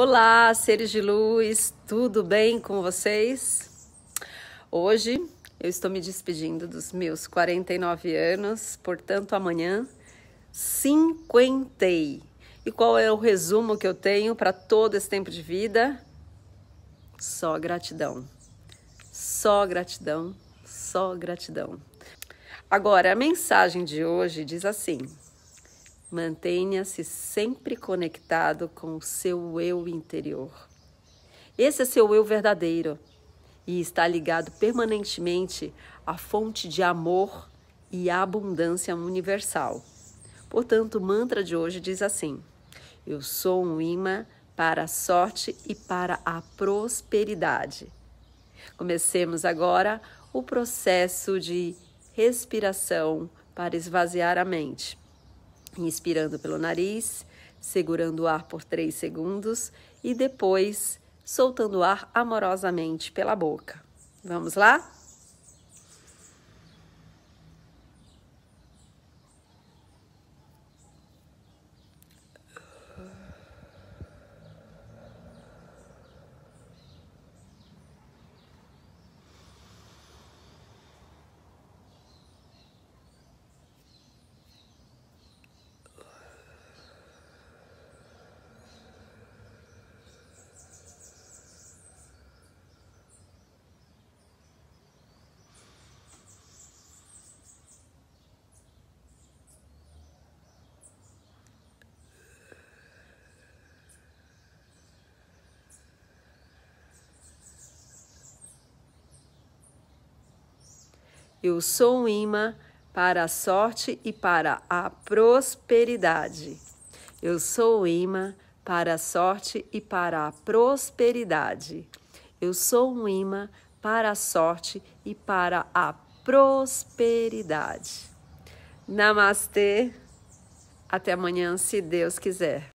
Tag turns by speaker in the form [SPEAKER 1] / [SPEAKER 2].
[SPEAKER 1] Olá, seres de luz, tudo bem com vocês? Hoje eu estou me despedindo dos meus 49 anos, portanto, amanhã 50. E qual é o resumo que eu tenho para todo esse tempo de vida? Só gratidão. Só gratidão, só gratidão. Agora, a mensagem de hoje diz assim: Mantenha-se sempre conectado com o seu eu interior. Esse é seu eu verdadeiro e está ligado permanentemente à fonte de amor e abundância universal. Portanto, o mantra de hoje diz assim: Eu sou um imã para a sorte e para a prosperidade. Comecemos agora o processo de respiração para esvaziar a mente inspirando pelo nariz, segurando o ar por 3 segundos e depois soltando o ar amorosamente pela boca. Vamos lá? Eu sou um imã para a sorte e para a prosperidade. Eu sou um imã para a sorte e para a prosperidade. Eu sou um imã para a sorte e para a prosperidade. Namastê. Até amanhã, se Deus quiser.